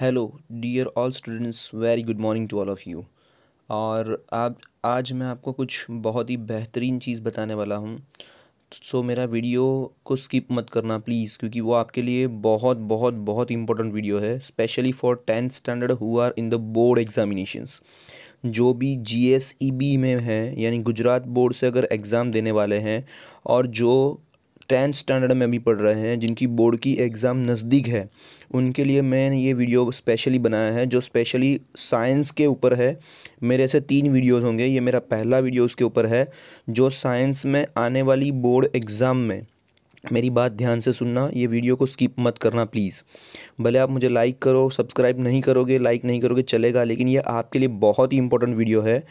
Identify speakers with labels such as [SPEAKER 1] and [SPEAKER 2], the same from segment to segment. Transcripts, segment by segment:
[SPEAKER 1] hello dear all students very good morning to all of you और आप आज मैं आपको कुछ बहुत ही बेहतरीन चीज़ बताने वाला हूँ सो so, मेरा वीडियो को स्किप मत करना प्लीज़ क्योंकि वो आपके लिए बहुत बहुत बहुत इंपॉर्टेंट वीडियो है specially for tenth standard who are in the board examinations जो भी जी एस ई बी में हैं यानी गुजरात बोर्ड से अगर एग्ज़ाम देने वाले हैं और जो टेंथ स्टैंडर्ड में अभी पढ़ रहे हैं जिनकी बोर्ड की एग्ज़ाम नज़दीक है उनके लिए मैंने ये वीडियो स्पेशली बनाया है जो स्पेशली साइंस के ऊपर है मेरे ऐसे तीन वीडियोस होंगे ये मेरा पहला वीडियो उसके ऊपर है जो साइंस में आने वाली बोर्ड एग्ज़ाम में मेरी बात ध्यान से सुनना ये वीडियो को स्किप मत करना प्लीज़ भले आप मुझे लाइक करो सब्सक्राइब नहीं करोगे लाइक नहीं करोगे चलेगा लेकिन ये आपके लिए बहुत ही इंपॉर्टेंट वीडियो है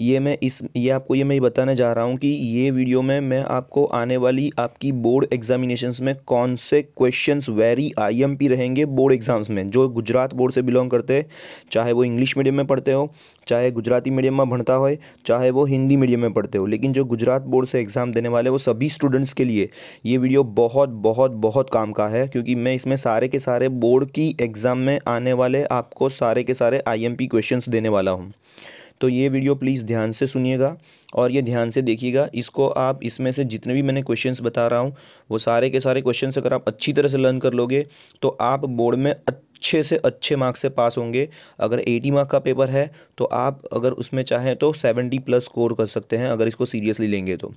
[SPEAKER 1] ये मैं इस ये आपको ये मैं बताने जा रहा हूँ कि ये वीडियो में मैं आपको आने वाली आपकी बोर्ड एग्जामिनेशंस में कौन से क्वेश्चंस वेरी आईएमपी रहेंगे बोर्ड एग्ज़ाम्स में जो गुजरात बोर्ड से बिलोंग करते हैं चाहे वो इंग्लिश मीडियम में पढ़ते हो चाहे गुजराती मीडियम में भरता हो चाहे वो हिंदी मीडियम में पढ़ते हो लेकिन जो गुजरात बोर्ड से एग्ज़ाम देने वाले वो सभी स्टूडेंट्स के लिए ये वीडियो बहुत बहुत बहुत काम का है क्योंकि मैं इसमें सारे के सारे बोर्ड की एग्ज़ाम में आने वाले आपको सारे के सारे आईएमपी क्वेश्चंस देने वाला हूँ तो ये वीडियो प्लीज़ ध्यान से सुनिएगा और ये ध्यान से देखिएगा इसको आप इसमें से जितने भी मैंने क्वेश्चंस बता रहा हूँ वो सारे के सारे क्वेश्चंस अगर आप अच्छी तरह से लर्न कर लोगे तो आप बोर्ड में अच्छे से अच्छे मार्क्स से पास होंगे अगर 80 मार्क का पेपर है तो आप अगर उसमें चाहें तो 70 प्लस स्कोर कर सकते हैं अगर इसको सीरियसली लेंगे तो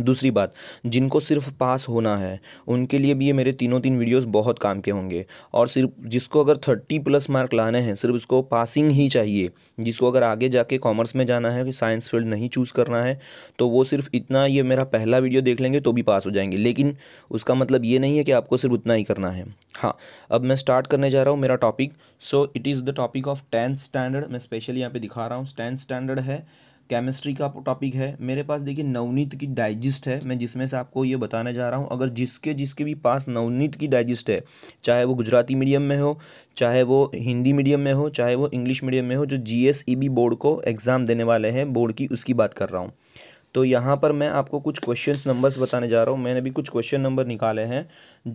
[SPEAKER 1] दूसरी बात जिनको सिर्फ पास होना है उनके लिए भी ये मेरे तीनों तीन वीडियोस बहुत काम के होंगे और सिर्फ जिसको अगर थर्टी प्लस मार्क लाने हैं सिर्फ उसको पासिंग ही चाहिए जिसको अगर आगे जाके कॉमर्स में जाना है साइंस फील्ड नहीं चूज़ करना है तो वो सिर्फ इतना ये मेरा पहला वीडियो देख लेंगे तो भी पास हो जाएंगे लेकिन उसका मतलब ये नहीं है कि आपको सिर्फ उतना ही करना है हाँ अब मैं स्टार्ट करने जा रहा हूँ मेरा topic so it is the topic of tenth standard मैं स्पेशली यहाँ पर दिखा रहा हूँ टेंथ स्टैंडर्ड है केमिस्ट्री का टॉपिक है मेरे पास देखिए नवनीत की डाइजेस्ट है मैं जिसमें से आपको ये बताने जा रहा हूँ अगर जिसके जिसके भी पास नवनीत की डाइजेस्ट है चाहे वो गुजराती मीडियम में हो चाहे वो हिंदी मीडियम में हो चाहे वो इंग्लिश मीडियम में हो जो जी बोर्ड e को एग्ज़ाम देने वाले हैं बोर्ड की उसकी बात कर रहा हूँ तो यहाँ पर मैं आपको कुछ क्वेश्चन नंबर्स बताने जा रहा हूँ मैंने भी कुछ क्वेश्चन नंबर निकाले हैं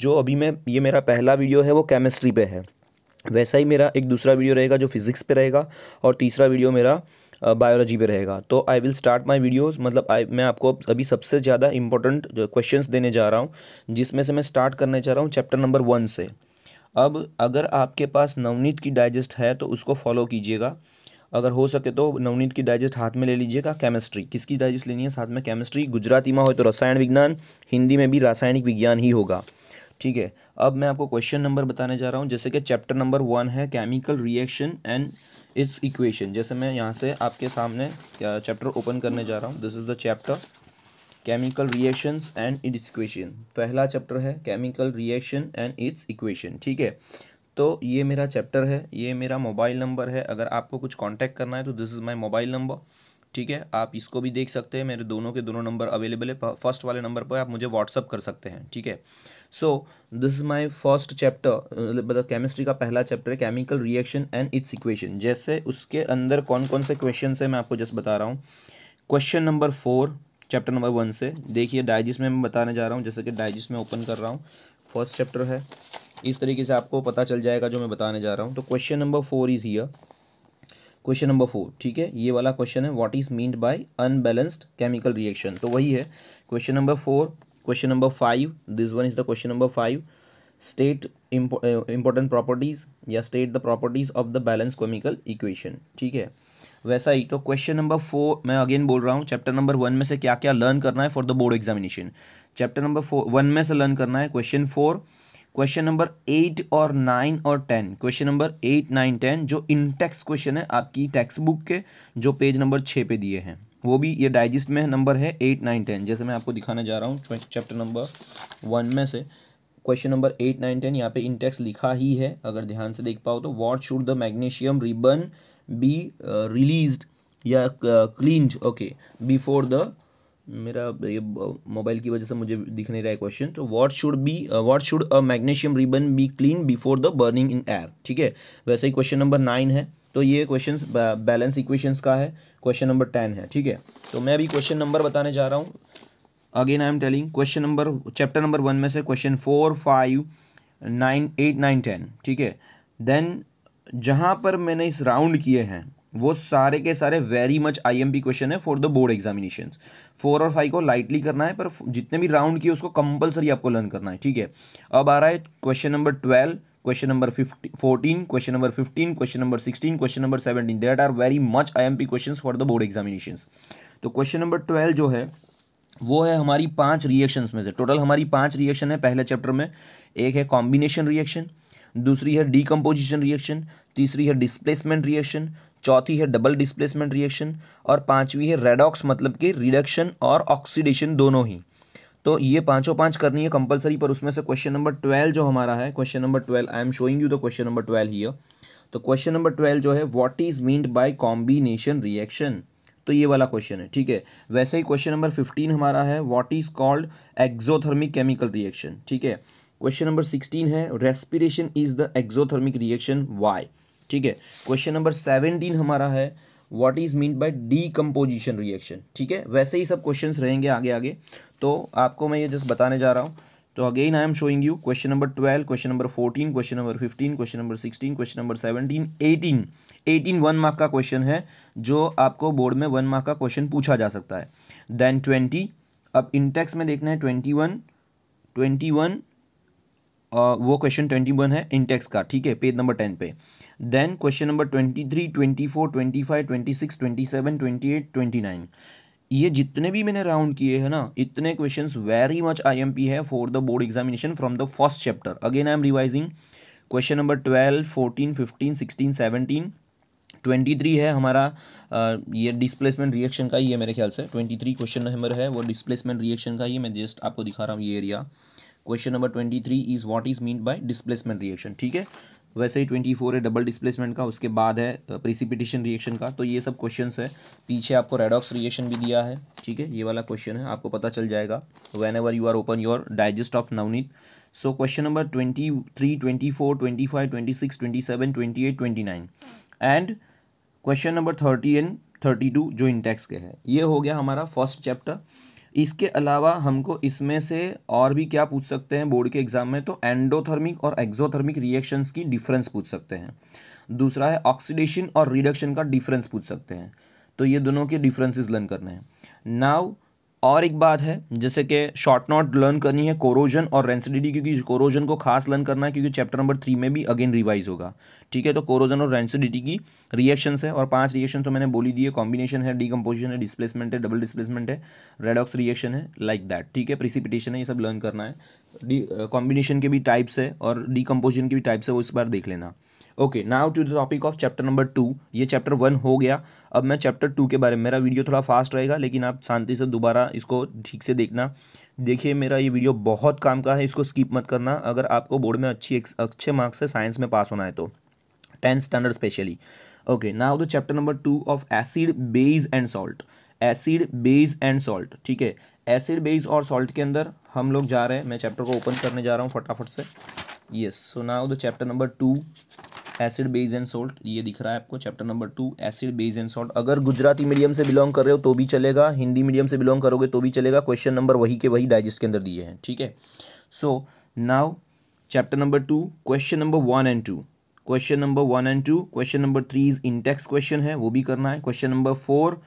[SPEAKER 1] जो अभी मैं ये मेरा पहला वीडियो है वो केमिस्ट्री पे है वैसा ही मेरा एक दूसरा वीडियो रहेगा जो फिज़िक्स पे रहेगा और तीसरा वीडियो मेरा बायोलॉजी पे रहेगा तो I will start my videos मतलब आई मैं आपको अभी सबसे ज़्यादा इंपॉर्टेंट क्वेश्चंस देने जा रहा हूँ जिसमें से मैं स्टार्ट करने चाह रहा हूँ चैप्टर नंबर वन से अब अगर आपके पास नवनीत की डाइजेस्ट है तो उसको फॉलो कीजिएगा अगर हो सके तो नवनीत की डाइजेस्ट हाथ में ले लीजिएगा केमिस्ट्री किसकी डाइजेस्ट लेनी है साथ में केमिस्ट्री गुजराती में हो तो रसायन विज्ञान हिंदी में भी रासायनिक विज्ञान ही होगा ठीक है अब मैं आपको क्वेश्चन नंबर बताने जा रहा हूँ जैसे कि चैप्टर नंबर वन है chemical reaction and its equation जैसे मैं यहाँ से आपके सामने चैप्टर ओपन करने जा रहा हूँ this is the chapter chemical reactions and its equation पहला चैप्टर है chemical reaction and its equation ठीक है तो ये मेरा चैप्टर है ये मेरा मोबाइल नंबर है अगर आपको कुछ कॉन्टैक्ट करना है तो this is my mobile number ठीक है आप इसको भी देख सकते हैं मेरे दोनों के दोनों नंबर अवेलेबल है फर्स्ट वाले नंबर पर आप मुझे व्हाट्सअप कर सकते हैं ठीक है so this is my first chapter मतलब केमिस्ट्री मतलब का पहला चैप्टर है chemical reaction and its equation जैसे उसके अंदर कौन कौन से क्वेश्चन है मैं आपको जस्ट बता रहा हूँ question number four chapter number one से देखिए डाइजेस्ट में मैं बताने जा रहा हूँ जैसे कि डाइजेस्ट में ओपन कर रहा हूँ फर्स्ट चैप्टर है इस तरीके से आपको पता चल जाएगा जो मैं बताने जा रहा हूँ तो question number four is here question number four ठीक है ये वाला क्वेश्चन है what is meant by unbalanced chemical reaction तो वही है question number four question number five this one is the question number five state important properties या state the properties of the balance chemical equation ठीक है वैसा ही तो question number four मैं अगेन बोल रहा हूँ चैप्टर नंबर वन में से क्या क्या लर्न करना है for the board examination chapter number four one में से लर्न करना है question four question number eight और नाइन और ten question number eight nine ten जो इनटेक्स क्वेश्चन है आपकी टेक्स्ट बुक के जो पेज नंबर छः पे दिए हैं वो भी ये डाइजेस्ट में नंबर है एट नाइन टेन जैसे मैं आपको दिखाने जा रहा हूँ चैप्टर नंबर वन में से question number eight nine ten यहाँ पे इंटेक्स लिखा ही है अगर ध्यान से देख पाओ तो what should the magnesium ribbon be release या क्लीन ओके बिफोर द मेरा ये मोबाइल की वजह से मुझे दिख नहीं रहा है क्वेश्चन तो what should be what should a magnesium ribbon be clean before the burning in air ठीक है वैसे ही क्वेश्चन नंबर नाइन है तो ये क्वेश्चन बैलेंस इक्वेशंस का है क्वेश्चन नंबर टेन है ठीक है तो मैं अभी क्वेश्चन नंबर बताने जा रहा हूँ again I am telling question number chapter number one में से question four five nine eight nine ten ठीक है देन जहाँ पर मैंने इस राउंड किए हैं वो सारे के सारे वेरी मच आईएमपी क्वेश्चन है for the board examination four और फाइव को लाइटली करना है पर जितने भी राउंड किए उसको कंपलसरी आपको लर्न करना है ठीक है अब आ रहा है question number twelve question number fifty fourteen question number fifteen question number sixteen question number seventeen that are very much IMP questions for the board examination तो क्वेश्चन नंबर ट्वेल्व जो है वो है हमारी पांच रिएक्शंस में से टोटल हमारी पांच रिएक्शन है पहले चैप्टर में एक है कॉम्बिनेशन रिएक्शन दूसरी है डीकम्पोजिशन रिएक्शन तीसरी है डिस्प्लेसमेंट रिएक्शन चौथी है डबल डिस्प्लेसमेंट रिएक्शन और पांचवी है रेडॉक्स मतलब कि रिडक्शन और ऑक्सीडेशन दोनों ही तो ये पांचों पांच करनी है कंपलसरी पर उसमें से क्वेश्चन नंबर ट्वेल्व जो हमारा है question number twelve I am showing you the question number twelve ही तो क्वेश्चन नंबर ट्वेल्व जो है what is meant by combination reaction तो ये वाला क्वेश्चन है ठीक है वैसे ही क्वेश्चन नंबर फिफ्टीन हमारा है what is called exothermic chemical reaction ठीक है क्वेश्चन नंबर सिक्सटीन है respiration is the exothermic reaction why ठीक है क्वेश्चन नंबर सेवनटीन हमारा है what is mean by the reaction ठीक है वैसे ही सब क्वेश्चन रहेंगे आगे आगे तो आपको मैं ये जस्ट बताने जा रहा हूँ तो again I am showing you question number twelve question number fourteen question number fifteen question number sixteen question number seventeen eighteen eighteen one mark का क्वेश्चन है जो आपको बोर्ड में वन मार्क का क्वेश्चन पूछा जा सकता है देन ट्वेंटी अब इंटेक्स में देखना है ट्वेंटी वन ट्वेंटी वन वो क्वेश्चन ट्वेंटी वन है इंटेक्स का ठीक है पेज नंबर टेन पे then question number twenty three twenty four twenty five twenty six twenty seven twenty eight twenty nine ये जितने भी मैंने राउंड किए हैं ना इतने क्वेश्चंस वेरी मच आईएमपी है for the board examination from the first chapter again I am revising question number twelve fourteen fifteen sixteen seventeen twenty three है हमारा आ, ये डिस्प्लेसमेंट रिएक्शन का ही है मेरे ख्याल से ट्वेंटी थ्री क्वेश्चन नंबर है वो डिस्प्लेसमेंट रिएक्शन का ही मैं जस्ट आपको दिखा रहा हूँ ये area question number twenty three is what is mean by displacement reaction ठीक है वैसे ही ट्वेंटी फोर है डबल डिस्प्लेसमेंट का उसके बाद है प्रिसिपिटेशन रिएक्शन का तो ये सब क्वेश्चन है पीछे आपको रेडॉक्स रिएक्शन भी दिया है ठीक है ये वाला क्वेश्चन है आपको पता चल जाएगा whenever you are open your digest of Navneet so question number twenty three twenty four twenty five twenty six twenty seven twenty eight twenty nine and question number thirty and thirty two जो in text के है ये हो गया हमारा first chapter इसके अलावा हमको इसमें से और भी क्या पूछ सकते हैं बोर्ड के एग्जाम में तो एंडोथर्मिक और एक्जोथर्मिक रिएक्शंस की डिफरेंस पूछ सकते हैं दूसरा है ऑक्सीडेशन और रिडक्शन का डिफरेंस पूछ सकते हैं तो ये दोनों के डिफरेंसेस लर्न करने हैं नाव और एक बात है जैसे कि शॉर्ट नॉट लर्न करनी है कोरोजन और रेंसिडिटी क्योंकि कोरोजन को खास लर्न करना है क्योंकि चैप्टर नंबर थ्री में भी अगेन रिवाइज होगा ठीक है तो कोरोजन और रेंसिडिटी की रिएक्शंस है और पांच रिएक्शन तो मैंने बोली दी है कॉम्बिनेशन है डिकम्पोजिशन है डिस्प्लेसमेंट है डबल डिस्प्लेसमेंट है रेडॉक्स रिएक्शन है लाइक दैट ठीक है प्रिसिपिटेशन है ये सब लर्न करना है कॉम्बिनेशन के भी टाइप्स है और डिकम्पोजिशन के भी टाइप्स है वो इस बार देख लेना okay now to the topic of chapter number two ये चैप्टर वन हो गया अब मैं चैप्टर टू के बारे में मेरा वीडियो थोड़ा फास्ट रहेगा लेकिन आप शांति से दोबारा इसको ठीक से देखना देखिए मेरा ये वीडियो बहुत काम का है इसको स्किप मत करना अगर आपको बोर्ड में अच्छी अच्छे मार्क्स से साइंस में पास होना है तो tenth standard specially okay now the chapter number two of acid base and salt acid base and salt ठीक है एसिड बेस और सॉल्ट के अंदर हम लोग जा रहे हैं मैं चैप्टर को ओपन करने जा रहा हूँ फटाफट से yes so now the chapter number two acid base and salt ये दिख रहा है आपको chapter number two acid base and salt अगर गुजराती मीडियम से बिलोंग कर रहे हो तो भी चलेगा हिंदी मीडियम से बिलोंग करोगे तो भी चलेगा क्वेश्चन नंबर वही के वही डाइजेस्ट के अंदर दिए हैं ठीक है so now chapter number two question number one and two question number one and two question number three is in text question है वो भी करना है क्वेश्चन नंबर फोर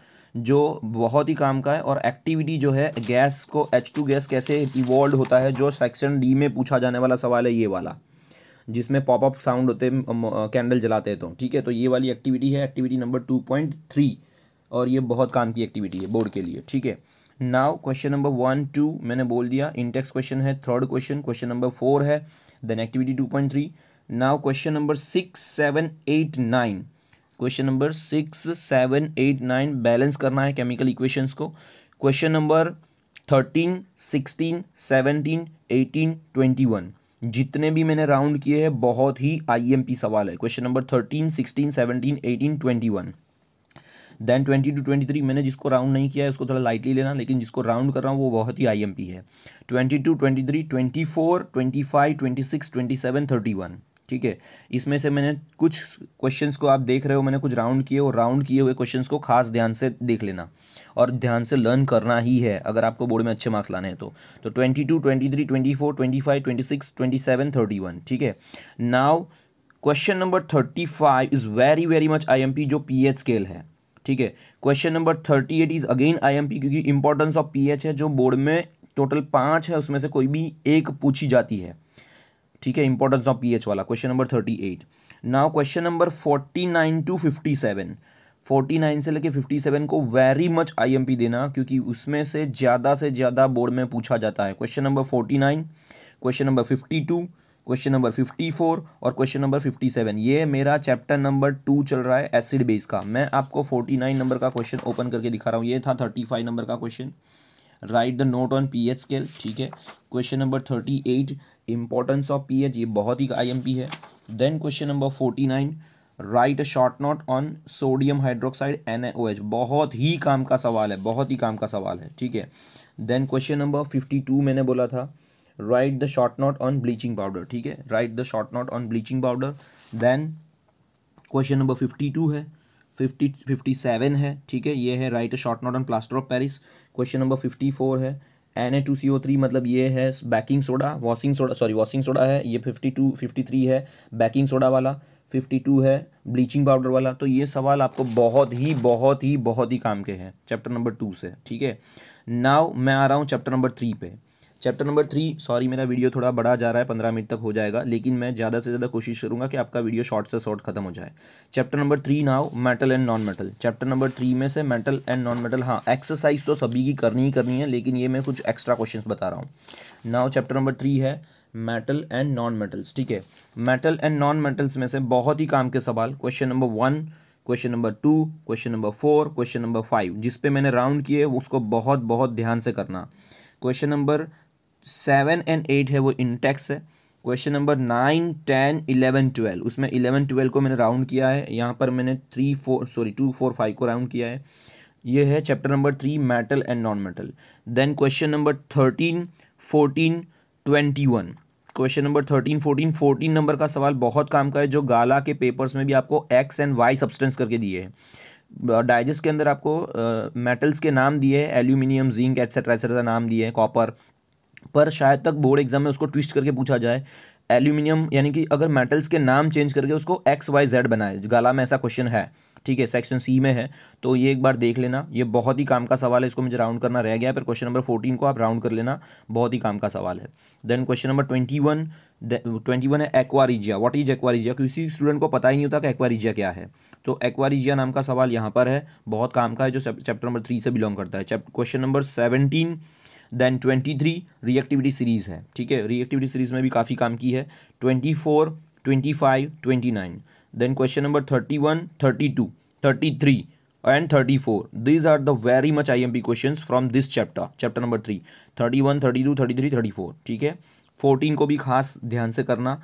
[SPEAKER 1] जो बहुत ही काम का है और एक्टिविटी जो है गैस को एच टू गैस कैसे इवॉल्व होता है जो सेक्शन डी में पूछा जाने वाला सवाल है ये वाला जिसमें पॉपअप साउंड होते कैंडल जलाते तो ठीक है तो ये वाली एक्टिविटी है activity number two point three और ये बहुत काम की एक्टिविटी है बोर्ड के लिए ठीक है now question number one two मैंने बोल दिया इंटेक्स क्वेश्चन है third question question number four है then activity two point three now question number six seven eight nine question number six seven eight nine balance करना है chemical equations को question number thirteen sixteen seventeen eighteen twenty one जितने भी मैंने round किए हैं बहुत ही आईएमपी सवाल है question number thirteen sixteen seventeen eighteen twenty one then twenty two twenty three मैंने जिसको राउंड नहीं किया है उसको थोड़ा लाइटली लेना लेकिन जिसको राउंड कर रहा हूँ वो बहुत ही आईएमपी है twenty two twenty three twenty four twenty five twenty six twenty seven thirty one ठीक है इसमें से मैंने कुछ क्वेश्चंस को आप देख रहे हो मैंने कुछ राउंड किए और राउंड किए हुए क्वेश्चंस को खास ध्यान से देख लेना और ध्यान से लर्न करना ही है अगर आपको बोर्ड में अच्छे मार्क्स लाने हैं तो तो twenty two twenty three twenty four twenty five twenty six twenty seven thirty one ठीक है now question number thirty five is very very much I जो पी स्केल है ठीक है question number thirty eight is again I क्योंकि importance of P है जो board में टोटल पाँच है उसमें से कोई भी एक पूछी जाती है ठीक है इंपॉर्टेंस ऑफ पीएच वाला question number thirty eight now question number forty nine two fifty seven forty nine से लेके फिफ्टी सेवन को वेरी मच आईएमपी देना क्योंकि उसमें से ज़्यादा से ज़्यादा बोर्ड में पूछा जाता है question number forty nine question number fifty two question number fifty four और क्वेश्चन नंबर फिफ्टी सेवन ये मेरा चैप्टर नंबर टू चल रहा है एसिड बेस का मैं आपको फोर्टी नाइन नंबर का क्वेश्चन ओपन करके दिखा रहा हूँ ये था थर्टी फाइव नंबर का question write the note on P H scale ठीक है question number thirty eight importance of P H ये बहुत ही आई एम पी है then question number forty nine write a short note on sodium hydroxide एन बहुत ही काम का सवाल है बहुत ही काम का सवाल है ठीक है then question number fifty two मैंने बोला था write the short note on bleaching powder ठीक है write the short note on bleaching powder then question number fifty two है फिफ्टी फिफ्टी सेवन है ठीक है ये है write short note on plaster of Paris question number fifty four है N A two C O three मतलब ये है baking soda washing soda sorry washing soda है ये फिफ्टी टू फिफ्टी थ्री है बैकिंग सोडा वाला फिफ्टी टू है bleaching powder वाला तो ये सवाल आपको बहुत ही बहुत ही बहुत ही काम के हैं चैप्टर नंबर टू से ठीक है नाव मैं आ रहा हूँ चैप्टर नंबर थ्री पे चैप्टर नंबर थ्री सॉरी मेरा वीडियो थोड़ा बड़ा जा रहा है पंद्रह मिनट तक हो जाएगा लेकिन मैं ज़्यादा से ज़्यादा कोशिश करूँगा कि आपका वीडियो शॉर्ट से शॉर्ट खत्म हो जाए chapter number three now metal and non metal chapter number three में से मेटल एंड नॉन मेटल हाँ एक्सरसाइज तो सभी की करनी ही करनी है लेकिन ये मैं कुछ एक्स्ट्रा क्वेश्चन बता रहा हूँ नाव चैप्टर नंबर थ्री है मेटल एंड नॉन मेटल्स ठीक है मेटल एंड नॉन मेटल्स में से बहुत ही काम के सवाल question number one question number two question number four question number five जिसपे मैंने राउंड किए उसको बहुत बहुत ध्यान से करना question number seven and eight है वो इंटेक्स है question number nine ten eleven twelve उसमें इलेवन ट्वेल्व को मैंने राउंड किया है यहाँ पर मैंने three four sorry two four five को राउंड किया है ये है chapter number three metal and non metal then question number thirteen fourteen twenty one question number thirteen fourteen fourteen number का सवाल बहुत काम का है जो गाला के पेपर्स में भी आपको एक्स एंड वाई सब्सटेंस करके दिए हैं डाइजेस्ट के अंदर आपको मेटल्स uh, के नाम दिए हैं एल्यूमिनियम जिंक एट्सेट्रा एट्सेट्रा नाम दिए हैं कॉपर पर शायद तक बोर्ड एग्जाम में उसको ट्विस्ट करके पूछा जाए एल्यूमिनियम यानी कि अगर मेटल्स के नाम चेंज करके उसको एक्स वाई जेड बनाए गाला में ऐसा क्वेश्चन है ठीक है सेक्शन सी में है तो ये एक बार देख लेना ये बहुत ही काम का सवाल है इसको मुझे राउंड करना रह गया पर क्वेश्चन नंबर फोर्टीन को आप राउंड कर लेना बहुत ही काम का सवाल है then question number twenty one twenty one है एक्वारीजिया व्हाट इज एक्वारीजिया किसी स्टूडेंट को पता ही नहीं होता कि एक्वारीजिया क्या है तो एक्वारीजिया नाम का सवाल यहाँ पर है बहुत काम का है जो चैप्टर नंबर थ्री से बिलोंग करता है question number seventeen then twenty three reactivity series है ठीक है रिएक्टिविटी सीरीज़ में भी काफ़ी काम की है twenty four twenty five twenty nine then question number thirty one thirty two thirty three and thirty four are the very much I M P question from this chapter chapter number three thirty one thirty two thirty three thirty four ठीक है fourteen को भी खास ध्यान से करना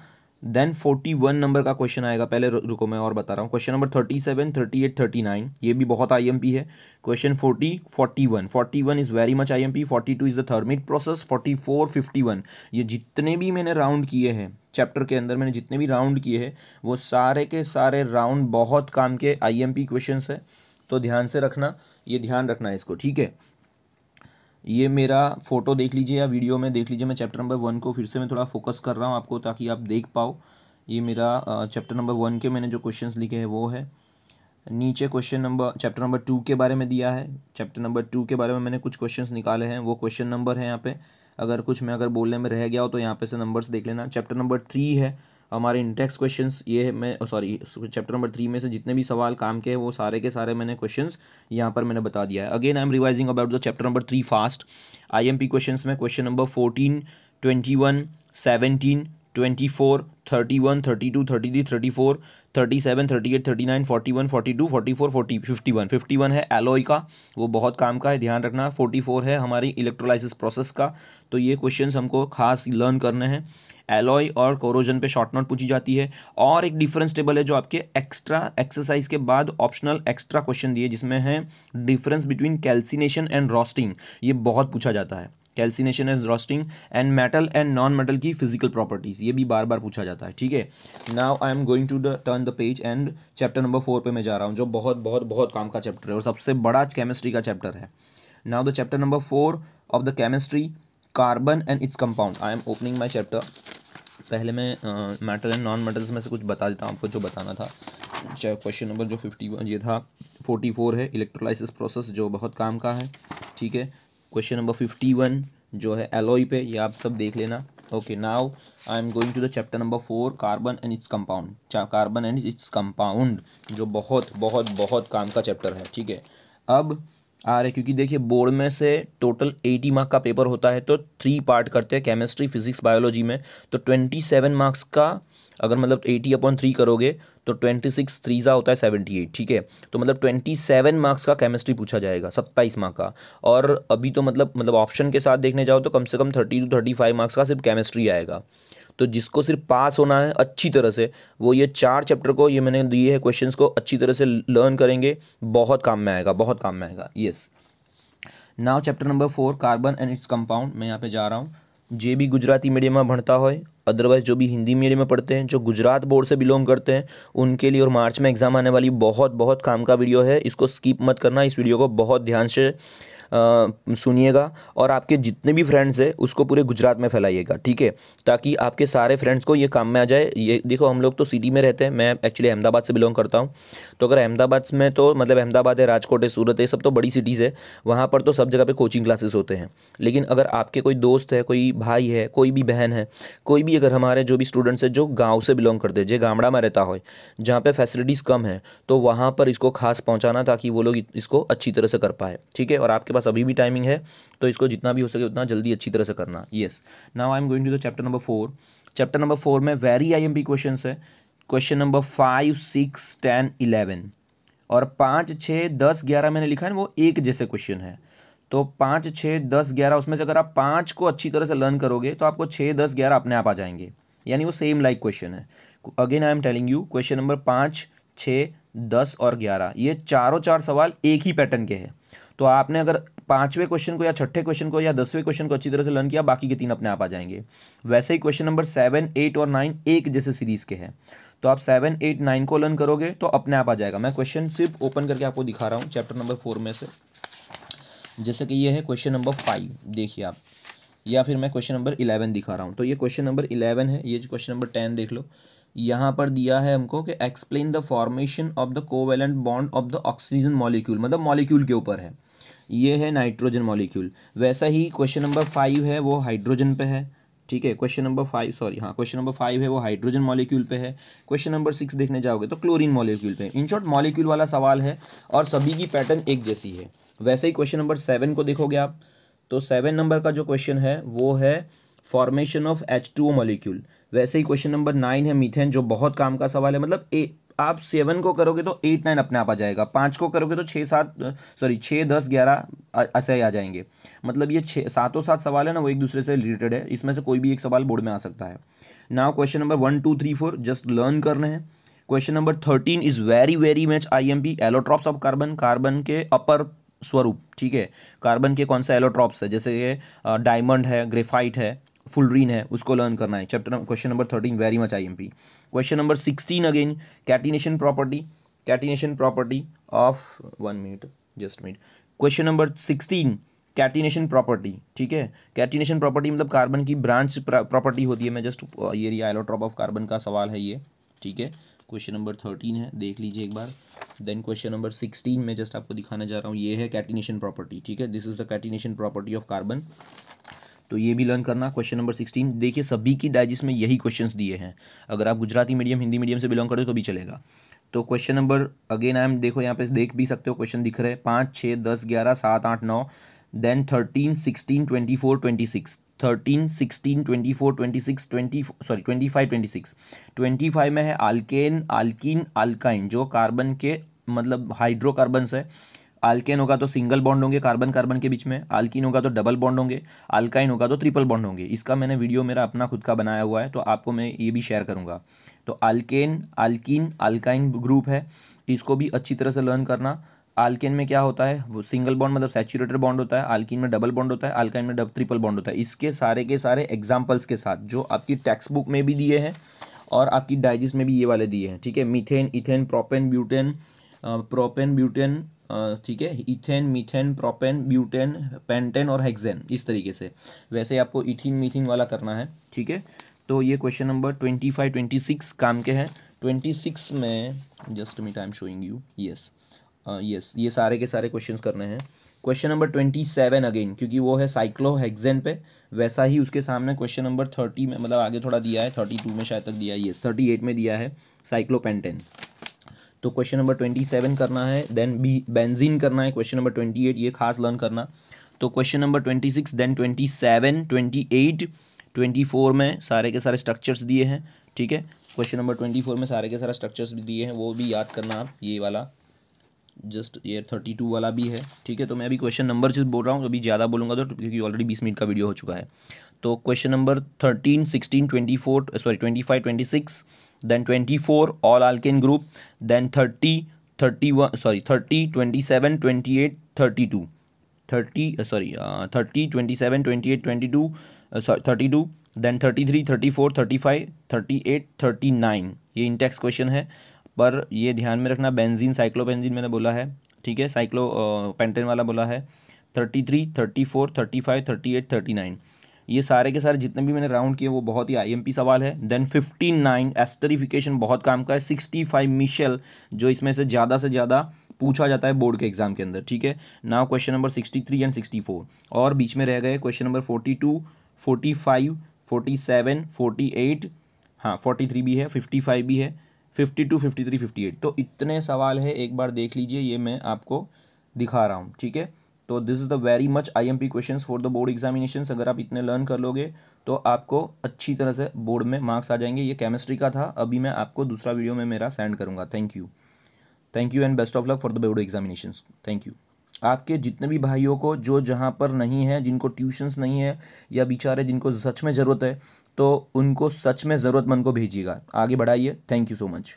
[SPEAKER 1] then forty one number का question आएगा पहले रुको मैं और बता रहा हूँ question number thirty seven thirty eight thirty nine ये भी बहुत आई एम पी है question forty forty one forty one is very much I M P forty two is the thermite process forty four fifty one ये जितने भी मैंने round किए हैं चैप्टर के अंदर मैंने जितने भी राउंड किए हैं वो सारे के सारे राउंड बहुत काम के आई एम पी क्वेश्चन है तो ध्यान से रखना ये ध्यान रखना है इसको ठीक है ये मेरा फोटो देख लीजिए या वीडियो में देख लीजिए मैं चैप्टर नंबर वन को फिर से मैं थोड़ा फोकस कर रहा हूँ आपको ताकि आप देख पाओ ये मेरा चैप्टर नंबर वन के मैंने जो क्वेश्चंस लिखे हैं वो है नीचे question number chapter number two के बारे में दिया है चैप्टर नंबर टू के बारे में मैंने कुछ क्वेश्चंस निकाले हैं वो क्वेश्चन नंबर है यहाँ पे अगर कुछ मैं अगर बोलने में रह गया हो तो यहाँ पे से नंबर्स देख लेना चैप्टर नंबर थ्री है हमारे इंटेक्स क्वेश्चन ये मैं सॉरी चैप्टर नंबर थ्री में से जितने भी सवाल काम के हैं वो सारे के सारे मैंने क्वेश्चन यहाँ पर मैंने बता दिया है again I am revising about the chapter number three fast I M P question में question number fourteen twenty one seventeen twenty four thirty one thirty two thirty three thirty four thirty seven thirty eight thirty nine forty one forty two forty four forty fifty one fifty one है alloy का वो बहुत काम का है ध्यान रखना forty four है हमारी इलेक्ट्रोलाइसिस प्रोसेस का तो ये क्वेश्चन हमको खास लर्न करने हैं एलॉय और कोरोजन पे शॉर्ट नोट पूछी जाती है और एक डिफरेंस टेबल है जो आपके एक्स्ट्रा एक्सरसाइज के बाद ऑप्शनल एक्स्ट्रा क्वेश्चन दिए जिसमें है difference between calcination and roasting ये बहुत पूछा जाता है calcination and roasting and metal and non metal की फिजिकल प्रॉपर्टीज़ ये भी बार बार पूछा जाता है ठीक है now I am going to the turn the page and chapter number four पे मैं जा रहा हूँ जो बहुत बहुत बहुत काम का चैप्टर है और सबसे बड़ा केमिस्ट्री का चैप्टर है now the chapter number four of the chemistry carbon and its compound I am opening my chapter पहले मैं मेटल एंड नॉन मेटल्स में से कुछ बता देता हूँ आपको जो बताना था चाहे क्वेश्चन नंबर जो फिफ्टी वन ये था फोर्टी फोर है इलेक्ट्रोलाइसिस प्रोसेस जो बहुत काम का है ठीक है क्वेश्चन नंबर फिफ्टी वन जो है एलोई पे ये आप सब देख लेना okay now I am going to the chapter number four carbon and its compound carbon and its compound जो बहुत बहुत बहुत काम का चैप्टर है ठीक है अब आ रहे क्योंकि देखिए बोर्ड में से टोटल 80 मार्क का पेपर होता है तो थ्री पार्ट करते हैं केमिस्ट्री फिजिक्स बायोलॉजी में तो 27 मार्क्स का अगर मतलब 80 अपॉन थ्री करोगे तो 26 सिक्स थ्री होता है 78 ठीक है तो मतलब 27 मार्क्स का केमिस्ट्री पूछा जाएगा 27 मार्क का और अभी तो मतलब मतलब ऑप्शन के साथ देखने जाओ तो कम से कम थर्टी टू थर्टी मार्क्स का सिर्फ केमिस्ट्री आएगा तो जिसको सिर्फ पास होना है अच्छी तरह से वो ये चार चैप्टर को ये मैंने दिए है क्वेश्चंस को अच्छी तरह से लर्न करेंगे बहुत काम में आएगा बहुत काम में आएगा yes now chapter number four carbon and its compound मैं यहाँ पे जा रहा हूँ जे भी गुजराती मीडियम में पढ़ता हो अदरवाइज़ जो भी हिंदी मीडियम में पढ़ते हैं जो गुजरात बोर्ड से बिलोंग करते हैं उनके लिए और मार्च में एग्ज़ाम आने वाली बहुत बहुत काम का वीडियो है इसको स्किप मत करना इस वीडियो को बहुत ध्यान से सुनिएगा और आपके जितने भी फ्रेंड्स हैं उसको पूरे गुजरात में फैलाइएगा ठीक है ताकि आपके सारे फ्रेंड्स को ये काम में आ जाए ये देखो हम लोग तो सिटी में रहते हैं मैं एक्चुअली अहमदाबाद से बिलोंग करता हूँ तो अगर अहमदाबाद में तो मतलब अहमदाबाद है राजकोट है सूरत है सब तो बड़ी सिटीज़ है वहाँ पर तो सब जगह पर कोचिंग क्लासेस होते हैं लेकिन अगर आपके कोई दोस्त है कोई भाई है कोई भी बहन है कोई भी अगर हमारे जो भी स्टूडेंट्स हैं जो गाँव से बिलोंग करते हैं जो गामड़ा में रहता हो जहाँ पर फैसिलिटीज़ कम है तो वहाँ पर इसको खास पहुँचाना ताकि वो लोग इसको अच्छी तरह से कर पाए ठीक है और आपके पास अभी भी टाइमिंग है तो इसको जितना भी हो सके उतना जल्दी अच्छी तरह से करना yes now I am going to the chapter number four chapter number four में very I M P question है question number five six ten eleven और पाँच छः दस ग्यारह मैंने लिखा है वो एक जैसे क्वेश्चन है तो पाँच छः दस ग्यारह उसमें से अगर आप पाँच को अच्छी तरह से लर्न करोगे तो आपको छः दस ग्यारह अपने आप आ जाएंगे यानी वो सेम लाइक क्वेश्चन है again I am telling you question number पाँच छः दस और ग्यारह ये चारों चार सवाल एक ही पैटर्न के हैं तो आपने अगर पांचवें क्वेश्चन को या छठे क्वेश्चन को या दसवें क्वेश्चन को अच्छी तरह से लर्न किया बाकी के तीन अपने आप आ जाएंगे वैसे ही क्वेश्चन नंबर सेवन एट और नाइन एक जैसे सीरीज के हैं तो आप सेवन एट नाइन को लर्न करोगे तो अपने आप आ जाएगा मैं क्वेश्चन सिर्फ ओपन करके आपको दिखा रहा हूँ चैप्टर नंबर फोर में से जैसे कि ये है क्वेश्चन नंबर फाइव देखिए आप या फिर मैं क्वेश्चन नंबर इलेवन दिखा रहा हूँ तो ये क्वेश्चन नंबर इलेवन है ये क्वेश्चन नंबर टेन देख लो यहाँ पर दिया है हमको कि explain the formation of the covalent bond of the oxygen molecule मतलब मॉलिक्यूल के ऊपर है ये है नाइट्रोजन मॉलिक्यूल वैसा ही क्वेश्चन नंबर फाइव है वो हाइड्रोजन पे है ठीक है क्वेश्चन नंबर फाइव सॉरी हाँ क्वेश्चन नंबर फाइव है वो हाइड्रोजन मॉलिक्यूल पे है क्वेश्चन नंबर सिक्स देखने जाओगे तो क्लोरीन मॉलिक्यूल पे इन शॉर्ट मॉलिक्यूल वाला सवाल है और सभी की पैटर्न एक जैसी है वैसे ही क्वेश्चन नंबर सेवन को देखोगे आप तो सेवन नंबर का जो क्वेश्चन है वो है formation of H two molecule वैसे ही क्वेश्चन नंबर नाइन है मीथेन जो बहुत काम का सवाल है मतलब ए आप सेवन को करोगे तो एट नाइन अपने आप आ जाएगा पाँच को करोगे तो छः सात सॉरी छः दस ग्यारह ऐसे ही आ जाएंगे मतलब ये छः सातों सात सवाल है ना वो एक दूसरे से रिलेटेड है इसमें से कोई भी एक सवाल बोर्ड में आ सकता है now question number one two three four just learn करने हैं question number thirteen is very very much I M P allotropes of carbon carbon के अपर स्वरूप ठीक है कार्बन के कौन से एलोट्रॉप्स है जैसे डायमंड uh, है ग्रेफाइट है फुलरीन है उसको लर्न करना है chapter question number thirteen very much I question number sixteen again catenation property catenation property of one minute just minute question number sixteen catenation property ठीक है कैटिनेशन प्रॉपर्टी मतलब carbon की branch property होती है मैं just uh, ये आइलोट्रॉप of carbon का सवाल है ये ठीक है क्वेश्चन नंबर थर्टीन है देख लीजिए एक बार देन क्वेश्चन नंबर सिक्सटीन में जस्ट आपको दिखाने जा रहा हूँ ये है कैटिनेशन प्रॉपर्टी ठीक है this is the catenation property of carbon तो ये भी लर्न करना क्वेश्चन नंबर सिक्सटीन देखिए सभी की डाइजेस्ट में यही क्वेश्चंस दिए हैं अगर आप गुजराती मीडियम हिंदी मीडियम से बिलोंग करते हो तो भी चलेगा तो question number again I am देखो यहाँ पे देख भी सकते हो क्वेश्चन दिख रहे हैं पाँच छः दस ग्यारह सात आठ नौ then thirteen sixteen twenty four twenty six thirteen sixteen twenty four twenty six twenty sorry twenty five twenty six twenty five में है आल्केन आल्किन आल्काइन जो कार्बन के मतलब हाइड्रोकार्बन्स है आल्केन होगा तो सिंगल बॉन्ड होंगे कार्बन कार्बन के बीच में आल्किन होगा तो डबल बॉन्ड होंगे आल्काइन होगा तो ट्रिपल बॉन्ड होंगे इसका मैंने वीडियो मेरा अपना खुद का बनाया हुआ है तो आपको मैं ये भी शेयर करूँगा तो आल्केन आल्किन आल्काइन ग्रुप है इसको भी अच्छी तरह से लर्न करना आल्केन में क्या होता है वो सिंगल बॉन्ड मतलब सेचुरेटेड बॉन्ड होता है आल्किन में डबल बॉन्ड होता है आल्काइन में डब ट्रिपल बॉन्ड होता है इसके सारे के सारे एग्जाम्पल्स के साथ जो आपकी टेक्स्ट बुक में भी दिए हैं और आपकी डाइजेस्ट में भी ये वाले दिए हैं ठीक है methane ethane propane butane propane butane ठीक है ethane methane propane butane pentane और हेक्सेन इस तरीके से वैसे आपको इथिन मीथिन वाला करना है ठीक है तो ये question number twenty five twenty six काम के हैं ट्वेंटी सिक्स में just me time showing you yes yes ये सारे के सारे क्वेश्चंस करने हैं question number twenty seven again क्योंकि वो है साइक्लो हेक्सेन पे वैसा ही उसके सामने क्वेश्चन नंबर थर्टी में मतलब आगे थोड़ा दिया है थर्टी टू में शायद तक दिया है यस थर्टी एट में दिया है साइक्लोपेंटेन तो क्वेश्चन नंबर ट्वेंटी सेवन करना है देन बी बेंजीन करना है क्वेश्चन नंबर ट्वेंटी एट ये खास लर्न करना तो question number twenty six then twenty seven twenty eight twenty four में सारे के सारे स्ट्रक्चर्स दिए हैं ठीक है क्वेश्चन नंबर ट्वेंटी फोर में सारे के सारे स्ट्रक्चर्स भी दिए हैं वो भी याद करना आप ये वाला जस्ट ये थर्टी टू वाला भी है ठीक है तो मैं अभी क्वेश्चन नंबर से बोल रहा हूँ अभी ज़्यादा बोलूँगा तो क्योंकि ऑलरेडी बीस मिनट का वीडियो हो चुका है तो question number thirteen sixteen twenty four sorry twenty five twenty six then 24 all alkane group then 30 31 sorry 30 27 28 32 30 thirty sorry uh, 30 27 twenty 22 uh, sorry 32 then thirty three thirty four thirty five thirty eight thirty nine ये index question है पर ये ध्यान में रखना benzene साइक्लोबेंजीन मैंने बोला है ठीक है साइक्लो पेंटेन uh, वाला बोला है thirty three thirty four thirty five thirty eight thirty nine ये सारे के सारे जितने भी मैंने राउंड किए वो बहुत ही आईएमपी सवाल है देन 59 एस्टरीफिकेशन बहुत काम का है 65 मिशेल जो इसमें से ज़्यादा से ज़्यादा पूछा जाता है बोर्ड के एग्जाम के अंदर ठीक है नाउ क्वेश्चन नंबर 63 एंड 64 और बीच में रह गए क्वेश्चन नंबर 42 45 47 48 हाँ 43 भी है 55 भी है 52 53 58 तो इतने सवाल है एक बार देख लीजिए ये मैं आपको दिखा रहा हूँ ठीक है तो this is the very much I M P question for the board examination अगर आप इतने लर्न कर लोगे तो आपको अच्छी तरह से बोर्ड में मार्क्स आ जाएंगे ये केमिस्ट्री का था अभी मैं आपको दूसरा वीडियो में मेरा सेंड करूँगा thank you thank you and best of luck for the board examination thank you आपके जितने भी भाइयों को जो जहाँ पर नहीं है जिनको ट्यूशन्स नहीं है या बेचारे जिनको सच में ज़रूरत है तो उनको सच में ज़रूरतमंद को भेजिएगा आगे बढ़ाइए थैंक यू सो मच